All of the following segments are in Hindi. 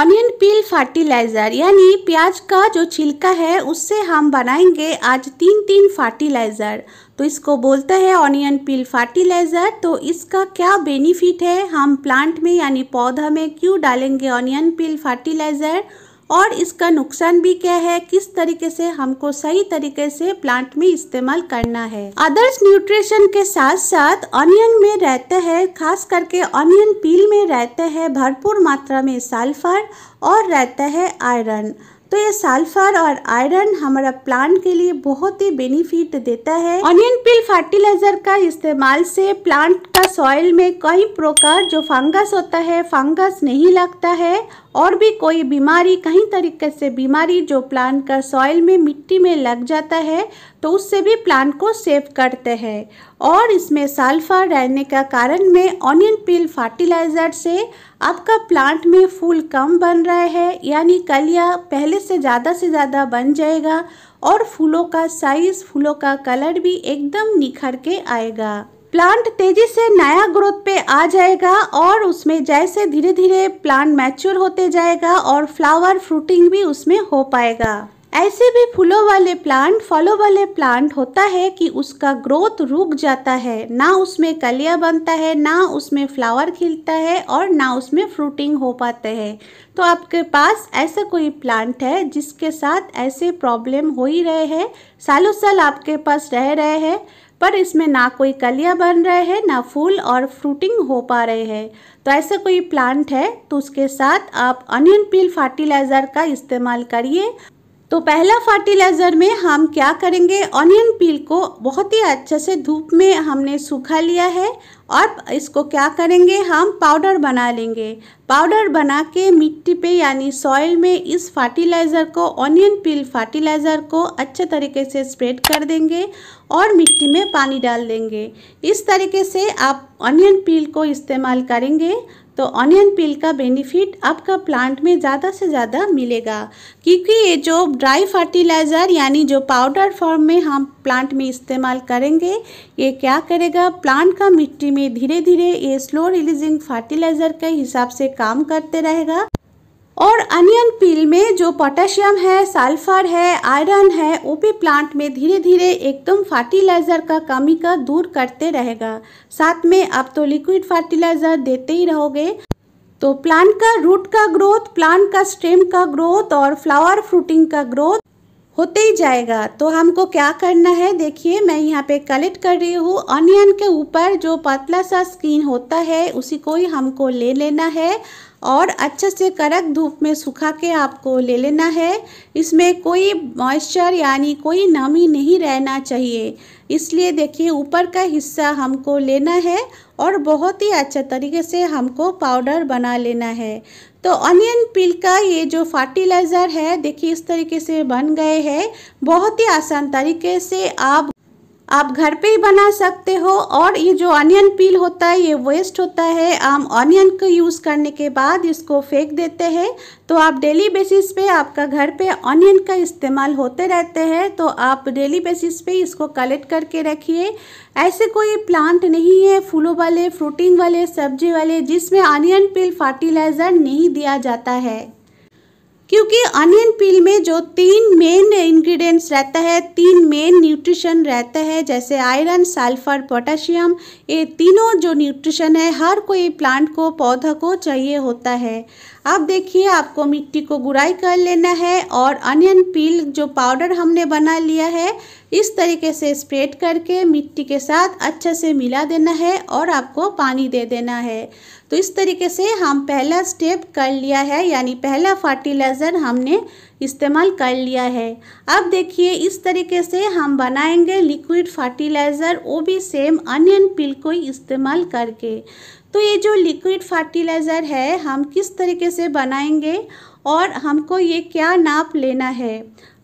ऑनियन पील फर्टिलाइज़र यानी प्याज का जो छिलका है उससे हम बनाएंगे आज तीन तीन फर्टिलाइज़र तो इसको बोलते हैं ऑनियन पील फर्टिलाइज़र तो इसका क्या बेनिफिट है हम प्लांट में यानी पौधा में क्यों डालेंगे ऑनियन पील फर्टिलाइज़र और इसका नुकसान भी क्या है किस तरीके से हमको सही तरीके से प्लांट में इस्तेमाल करना है अदर्स न्यूट्रिशन के साथ साथ ऑनियन में रहते हैं खास करके ऑनियन पील में रहते हैं भरपूर मात्रा में सल्फर और रहता है आयरन तो ये सल्फर और आयरन हमारा प्लांट के लिए बहुत ही बेनिफिट देता है ऑनियन पील फर्टिलाइजर का इस्तेमाल से प्लांट का सॉइल में कई प्रकार जो फंगस होता है फंगस नहीं लगता है और भी कोई बीमारी कहीं तरीके से बीमारी जो प्लांट का सॉइल में मिट्टी में लग जाता है तो उससे भी प्लांट को सेव करते हैं और इसमें सल्फर रहने का कारण में ऑनियन पील फर्टिलाइज़र से आपका प्लांट में फूल कम बन रहा है यानी कलिया पहले से ज़्यादा से ज़्यादा बन जाएगा और फूलों का साइज़ फूलों का कलर भी एकदम निखर के आएगा प्लांट तेजी से नया ग्रोथ पे आ जाएगा और उसमें जैसे धीरे धीरे प्लांट मैच्योर होते जाएगा और फ्लावर फ्रूटिंग भी उसमें हो पाएगा ऐसे भी फूलों वाले प्लांट फलों वाले प्लांट होता है कि उसका ग्रोथ रुक जाता है ना उसमें कलिया बनता है ना उसमें फ्लावर खिलता है और ना उसमें फ्रूटिंग हो पाते हैं तो आपके पास ऐसा कोई प्लांट है जिसके साथ ऐसे प्रॉब्लम हो ही रहे हैं सालों साल आपके पास रह रहे हैं पर इसमें ना कोई कलिया बन रहे हैं ना फूल और फ्रूटिंग हो पा रहे हैं तो ऐसा कोई प्लांट है तो उसके साथ आप अनियन पील फर्टिलाइज़र का इस्तेमाल करिए तो पहला फर्टिलाइज़र में हम क्या करेंगे ऑनियन पील को बहुत ही अच्छे से धूप में हमने सूखा लिया है और इसको क्या करेंगे हम पाउडर बना लेंगे पाउडर बना के मिट्टी पे यानी सॉइल में इस फर्टिलाइज़र को ऑनियन पील फर्टिलाइज़र को अच्छे तरीके से स्प्रेड कर देंगे और मिट्टी में पानी डाल देंगे इस तरीके से आप ऑनियन पील को इस्तेमाल करेंगे तो ऑनियन पील का बेनिफिट आपका प्लांट में ज़्यादा से ज़्यादा मिलेगा क्योंकि ये जो ड्राई फर्टिलाइज़र यानी जो पाउडर फॉर्म में हम प्लांट में इस्तेमाल करेंगे ये क्या करेगा प्लांट का मिट्टी में धीरे धीरे ये स्लो रिलीजिंग फर्टिलाइज़र के हिसाब से काम करते रहेगा और अनियन पील में जो पोटेशियम है सल्फर है आयरन है वो भी प्लांट में धीरे धीरे एकदम फर्टिलाइज़र का कमी का दूर करते रहेगा साथ में आप तो लिक्विड फर्टिलाइज़र देते ही रहोगे तो प्लांट का रूट का ग्रोथ प्लांट का स्टेम का ग्रोथ और फ्लावर फ्रूटिंग का ग्रोथ होते ही जाएगा तो हमको क्या करना है देखिए मैं यहाँ पे कलेक्ट कर रही हूँ अनियन के ऊपर जो पतला सा स्किन होता है उसी को ही हमको ले लेना है और अच्छे से कड़क धूप में सुखा के आपको ले लेना है इसमें कोई मॉइस्चर यानी कोई नमी नहीं रहना चाहिए इसलिए देखिए ऊपर का हिस्सा हमको लेना है और बहुत ही अच्छे तरीके से हमको पाउडर बना लेना है तो अनियन पिल का ये जो फर्टिलाइज़र है देखिए इस तरीके से बन गए हैं बहुत ही आसान तरीके से आप आप घर पे ही बना सकते हो और ये जो अनियन पील होता है ये वेस्ट होता है हम ऑनियन को यूज़ करने के बाद इसको फेंक देते हैं तो आप डेली बेसिस पे आपका घर पे ऑनियन का इस्तेमाल होते रहते हैं तो आप डेली बेसिस पे इसको कलेक्ट करके रखिए ऐसे कोई प्लांट नहीं है फूलों वाले फ्रूटिंग वाले सब्जी वाले जिसमें ऑनियन पील फर्टिलाइज़र नहीं दिया जाता है क्योंकि अनियन पील में जो तीन मेन इंग्रेडिएंट्स रहता है तीन मेन न्यूट्रिशन रहता है जैसे आयरन सल्फर पोटेशियम ये तीनों जो न्यूट्रिशन है हर कोई प्लांट को पौधा को चाहिए होता है अब देखिए आपको मिट्टी को गुड़ाई कर लेना है और अनियन पील जो पाउडर हमने बना लिया है इस तरीके से स्प्रेड करके मिट्टी के साथ अच्छे से मिला देना है और आपको पानी दे देना है तो इस तरीके से हम पहला स्टेप कर लिया है यानी पहला फर्टिलाइज़र हमने इस्तेमाल कर लिया है अब देखिए इस तरीके से हम बनाएंगे लिक्विड फर्टिलाइज़र वो भी सेम अनियन पिल को इस्तेमाल करके तो ये जो लिक्विड फर्टिलाइज़र है हम किस तरीके से बनाएंगे और हमको ये क्या नाप लेना है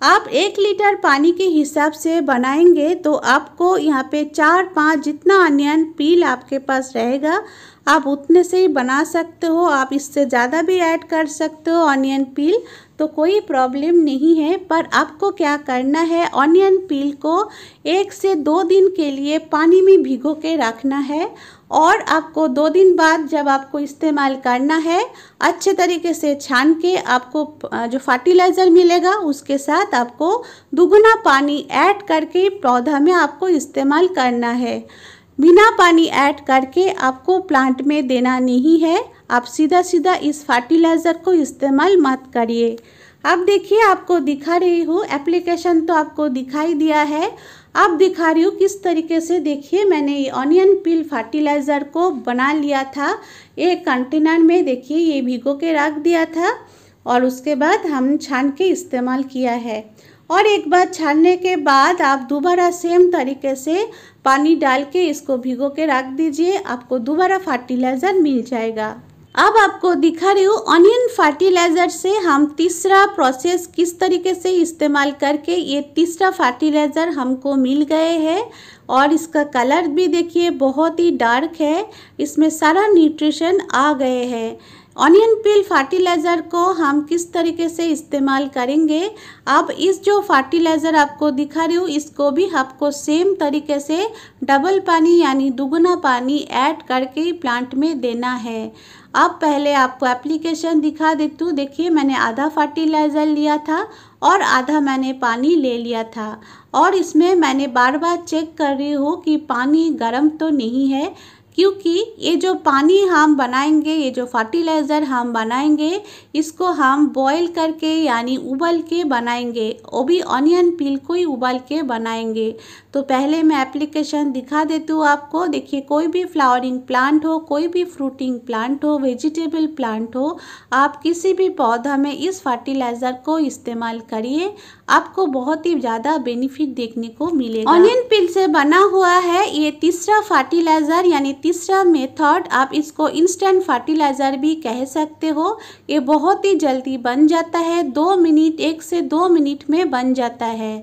आप एक लीटर पानी के हिसाब से बनाएंगे तो आपको यहाँ पे चार पाँच जितना अनियन पील आपके पास रहेगा आप उतने से ही बना सकते हो आप इससे ज़्यादा भी ऐड कर सकते हो अनियन पील तो कोई प्रॉब्लम नहीं है पर आपको क्या करना है ऑनियन पील को एक से दो दिन के लिए पानी में भिगो के रखना है और आपको दो दिन बाद जब आपको इस्तेमाल करना है अच्छे तरीके से छान के आपको जो फर्टिलाइज़र मिलेगा उसके साथ आपको दुगुना पानी ऐड करके पौधा में आपको इस्तेमाल करना है बिना पानी ऐड करके आपको प्लांट में देना नहीं है आप सीधा सीधा इस फर्टिलाइज़र को इस्तेमाल मत करिए अब देखिए आपको दिखा रही हूँ एप्लीकेशन तो आपको दिखाई दिया है अब दिखा रही हूँ किस तरीके से देखिए मैंने ये ऑनियन पिल फर्टिलाइज़र को बना लिया था एक कंटेनर में देखिए ये भिगो के रख दिया था और उसके बाद हम छान के इस्तेमाल किया है और एक बार छानने के बाद आप दोबारा सेम तरीके से पानी डाल के इसको भिगो के रख दीजिए आपको दोबारा फर्टिलाइज़र मिल जाएगा अब आपको दिखा रही हूँ ऑनियन फर्टिलाइज़र से हम तीसरा प्रोसेस किस तरीके से इस्तेमाल करके ये तीसरा फर्टिलाइज़र हमको मिल गए हैं और इसका कलर भी देखिए बहुत ही डार्क है इसमें सारा न्यूट्रिशन आ गए हैं ऑनियन पिल फर्टिलाइज़र को हम किस तरीके से इस्तेमाल करेंगे अब इस जो फर्टिलाइज़र आपको दिखा रही हूँ इसको भी आपको सेम तरीके से डबल पानी यानी दुगुना पानी ऐड करके प्लांट में देना है अब पहले आपको एप्लीकेशन दिखा देती हूँ देखिए मैंने आधा फर्टिलाइज़र लिया था और आधा मैंने पानी ले लिया था और इसमें मैंने बार बार चेक कर रही हूँ कि पानी गर्म तो नहीं है क्योंकि ये जो पानी हम बनाएंगे ये जो फर्टिलाइज़र हम बनाएंगे इसको हम बॉईल करके यानी उबल के बनाएंगे वो भी ऑनियन पील को ही उबल के बनाएंगे तो पहले मैं एप्लीकेशन दिखा देती हूँ आपको देखिए कोई भी फ्लावरिंग प्लांट हो कोई भी फ्रूटिंग प्लांट हो वेजिटेबल प्लांट हो आप किसी भी पौधा में इस फर्टिलाइज़र को इस्तेमाल करिए आपको बहुत ही ज़्यादा बेनिफिट देखने को मिलेगा ऑनियन पिल से बना हुआ है ये तीसरा फर्टिलाइज़र यानी तीसरा मेथड आप इसको इंस्टेंट फर्टिलाइज़र भी कह सकते हो ये बहुत ही जल्दी बन जाता है दो मिनट एक से दो मिनट में बन जाता है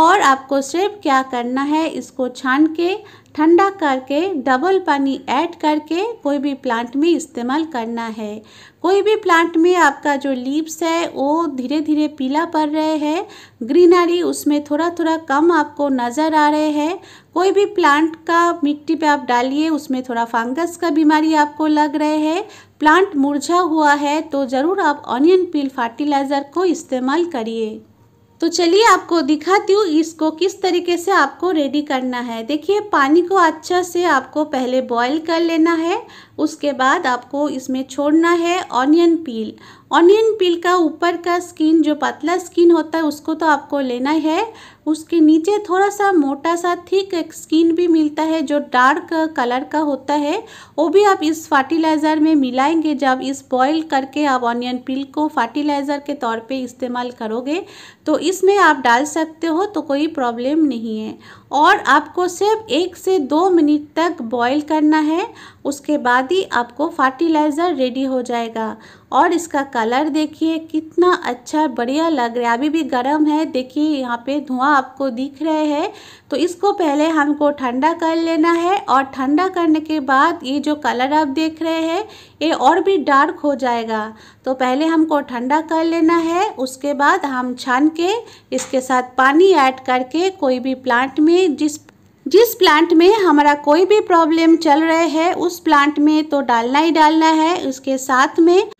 और आपको सिर्फ क्या करना है इसको छान के ठंडा करके डबल पानी ऐड करके कोई भी प्लांट में इस्तेमाल करना है कोई भी प्लांट में आपका जो लीव्स है वो धीरे धीरे पीला पड़ रहे हैं ग्रीनरी उसमें थोड़ा थोड़ा कम आपको नज़र आ रहे हैं कोई भी प्लांट का मिट्टी पे आप डालिए उसमें थोड़ा फंगस का बीमारी आपको लग रहे हैं प्लांट मुरझा हुआ है तो ज़रूर आप ऑनियन पील फर्टिलाइज़र को इस्तेमाल करिए तो चलिए आपको दिखाती हूँ इसको किस तरीके से आपको रेडी करना है देखिए पानी को अच्छा से आपको पहले बॉईल कर लेना है उसके बाद आपको इसमें छोड़ना है ऑनियन पील ऑनियन पील का ऊपर का स्किन जो पतला स्किन होता है उसको तो आपको लेना है उसके नीचे थोड़ा सा मोटा सा थिक एक स्किन भी मिलता है जो डार्क कलर का होता है वो भी आप इस फर्टिलाइज़र में मिलाएंगे जब इस बॉईल करके आप ऑनियन पील को फर्टिलाइज़र के तौर पे इस्तेमाल करोगे तो इसमें आप डाल सकते हो तो कोई प्रॉब्लम नहीं है और आपको सिर्फ एक से दो मिनट तक बॉयल करना है उसके बाद बाद ही आपको फर्टिलाइज़र रेडी हो जाएगा और इसका कलर देखिए कितना अच्छा बढ़िया लग रहा है अभी भी गर्म है देखिए यहाँ पे धुआं आपको दिख रहे हैं तो इसको पहले हमको ठंडा कर लेना है और ठंडा करने के बाद ये जो कलर आप देख रहे हैं ये और भी डार्क हो जाएगा तो पहले हमको ठंडा कर लेना है उसके बाद हम छान के इसके साथ पानी ऐड करके कोई भी प्लांट में जिस जिस प्लांट में हमारा कोई भी प्रॉब्लम चल रहे है उस प्लांट में तो डालना ही डालना है उसके साथ में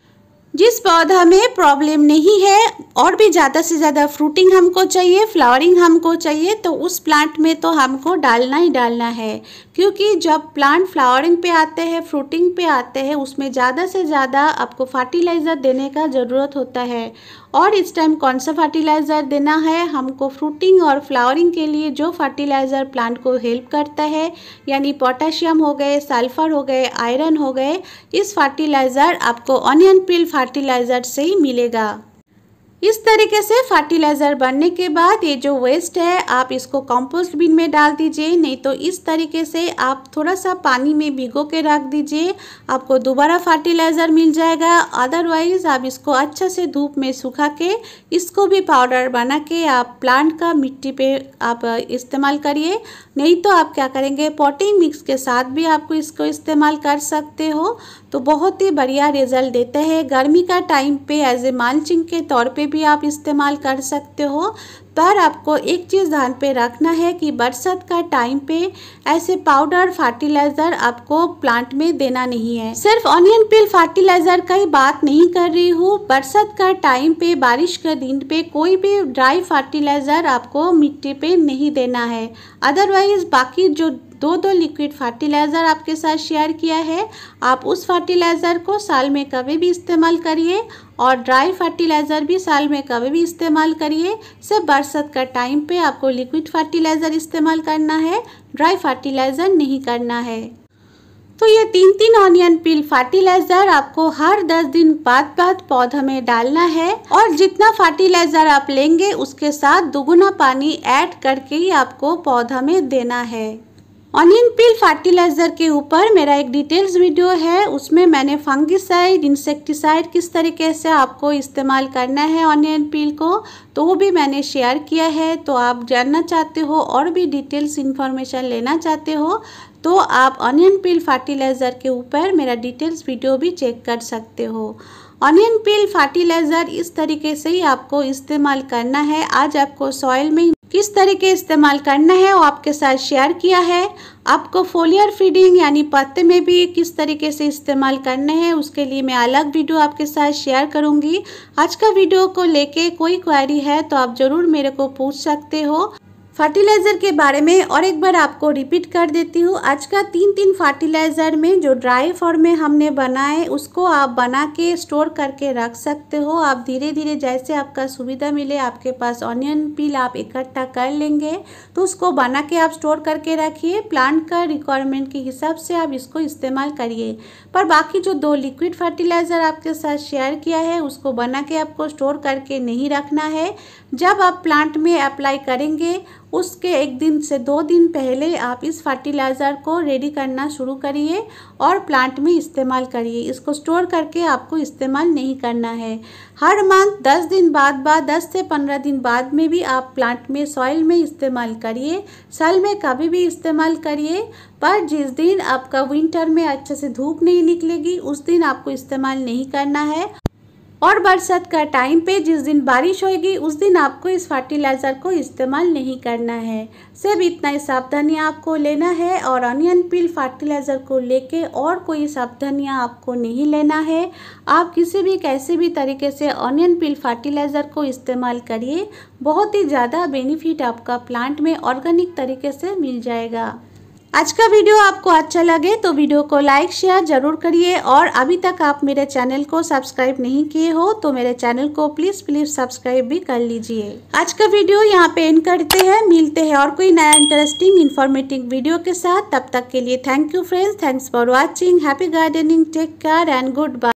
जिस पौधा में प्रॉब्लम नहीं है और भी ज़्यादा से ज़्यादा फ्रूटिंग हमको चाहिए फ्लावरिंग हमको चाहिए तो उस प्लांट में तो हमको डालना ही डालना है क्योंकि जब प्लांट फ्लावरिंग पे आते हैं फ्रूटिंग पे आते हैं उसमें ज़्यादा से ज़्यादा आपको फर्टिलाइज़र देने का ज़रूरत होता है और इस टाइम कौन सा फर्टिलाइज़र देना है हमको फ्रूटिंग और फ्लावरिंग के लिए जो फर्टिलाइज़र प्लांट को हेल्प करता है यानी पोटेशियम हो गए सल्फर हो गए आयरन हो गए इस फर्टिलाइज़र आपको ऑनियन पिल फर्टिलाइज़र से ही मिलेगा इस तरीके से फर्टिलाइज़र बनने के बाद ये जो वेस्ट है आप इसको कंपोस्ट बिन में डाल दीजिए नहीं तो इस तरीके से आप थोड़ा सा पानी में भिगो के रख दीजिए आपको दोबारा फर्टिलाइज़र मिल जाएगा अदरवाइज़ आप इसको अच्छा से धूप में सुखा के इसको भी पाउडर बना के आप प्लांट का मिट्टी पे आप इस्तेमाल करिए नहीं तो आप क्या करेंगे पोटिंग मिक्स के साथ भी आपको इसको इस्तेमाल कर सकते हो तो बहुत ही बढ़िया रिजल्ट देते हैं गर्मी का टाइम पे एज ए मालचिंग के तौर पे भी आप इस्तेमाल कर सकते हो पर आपको एक चीज़ ध्यान पे रखना है कि बरसात का टाइम पे ऐसे पाउडर फर्टिलाइज़र आपको प्लांट में देना नहीं है सिर्फ ऑनियन पिल फर्टिलाइज़र का ही बात नहीं कर रही हूँ बरसात का टाइम पे बारिश के दिन पे कोई भी ड्राई फर्टिलाइज़र आपको मिट्टी पे नहीं देना है अदरवाइज़ बाकी जो दो दो लिक्विड फर्टिलाइज़र आपके साथ शेयर किया है आप उस फर्टिलाइज़र को साल में कभी भी इस्तेमाल करिए और ड्राई फर्टिलाइज़र भी साल में कभी भी इस्तेमाल करिए सिर्फ बरसात का टाइम पे आपको लिक्विड फर्टिलाइज़र इस्तेमाल करना है ड्राई फर्टिलाइज़र नहीं करना है तो ये तीन तीन ऑनियन पिल फर्टिलाइजर आपको हर दस दिन बाद बाद पौधा में डालना है और जितना फर्टिलाइजर आप लेंगे उसके साथ दुगुना पानी ऐड करके ही आपको पौधा में देना है ऑनियन पील फर्टिलाइज़र के ऊपर मेरा एक डिटेल्स वीडियो है उसमें मैंने फंगिसाइड इंसेक्टिसाइड किस तरीके से आपको इस्तेमाल करना है ऑनियन पील को तो वो भी मैंने शेयर किया है तो आप जानना चाहते हो और भी डिटेल्स इन्फॉर्मेशन लेना चाहते हो तो आप ऑनियन पील फर्टिलाइज़र के ऊपर मेरा डिटेल्स वीडियो भी चेक कर सकते हो ऑनियन पील फर्टिलाइज़र इस तरीके से ही आपको इस्तेमाल करना है आज आपको सॉइल में किस तरीके इस्तेमाल करना है वो आपके साथ शेयर किया है आपको फोलियर फीडिंग यानी पत्ते में भी किस तरीके से इस्तेमाल करना है उसके लिए मैं अलग वीडियो आपके साथ शेयर करूंगी आज का वीडियो को लेके कोई क्वारी है तो आप ज़रूर मेरे को पूछ सकते हो फर्टिलाइज़र के बारे में और एक बार आपको रिपीट कर देती हूँ आज का तीन तीन फर्टिलाइज़र में जो ड्राई फॉर्म में हमने बनाए उसको आप बना के स्टोर करके रख सकते हो आप धीरे धीरे जैसे आपका सुविधा मिले आपके पास ऑनियन पील आप इकट्ठा कर लेंगे तो उसको बना के आप स्टोर करके रखिए प्लांट का रिक्वायरमेंट के हिसाब से आप इसको इस्तेमाल करिए पर बाकी जो दो लिक्विड फर्टिलाइज़र आपके साथ शेयर किया है उसको बना के आपको स्टोर करके नहीं रखना है जब आप प्लांट में अप्लाई करेंगे उसके एक दिन से दो दिन पहले आप इस फर्टिलाइज़र को रेडी करना शुरू करिए और प्लांट में इस्तेमाल करिए इसको स्टोर करके आपको इस्तेमाल नहीं करना है हर मंथ दस दिन बाद बाद दस से पंद्रह दिन बाद में भी आप प्लांट में सॉइल में इस्तेमाल करिए साल में कभी भी इस्तेमाल करिए पर जिस दिन आपका विंटर में अच्छे से धूप नहीं निकलेगी उस दिन आपको इस्तेमाल नहीं करना है और बरसात का टाइम पे जिस दिन बारिश होगी उस दिन आपको इस फर्टिलाइज़र को इस्तेमाल नहीं करना है सिर्फ इतना ही सावधानी आपको लेना है और अनियन पील फर्टिलाइज़र को लेके और कोई सावधानियाँ आपको नहीं लेना है आप किसी भी कैसे भी तरीके से अनियन पील फर्टिलाइज़र को इस्तेमाल करिए बहुत ही ज़्यादा बेनिफिट आपका प्लांट में ऑर्गेनिक तरीके से मिल जाएगा आज का वीडियो आपको अच्छा लगे तो वीडियो को लाइक शेयर जरूर करिए और अभी तक आप मेरे चैनल को सब्सक्राइब नहीं किए हो तो मेरे चैनल को प्लीज प्लीज सब्सक्राइब भी कर लीजिए आज का वीडियो यहाँ पे एंड करते हैं मिलते हैं और कोई नया इंटरेस्टिंग इन्फॉर्मेटिव वीडियो के साथ तब तक के लिए thank you friends thanks for watching happy gardening take care and good bye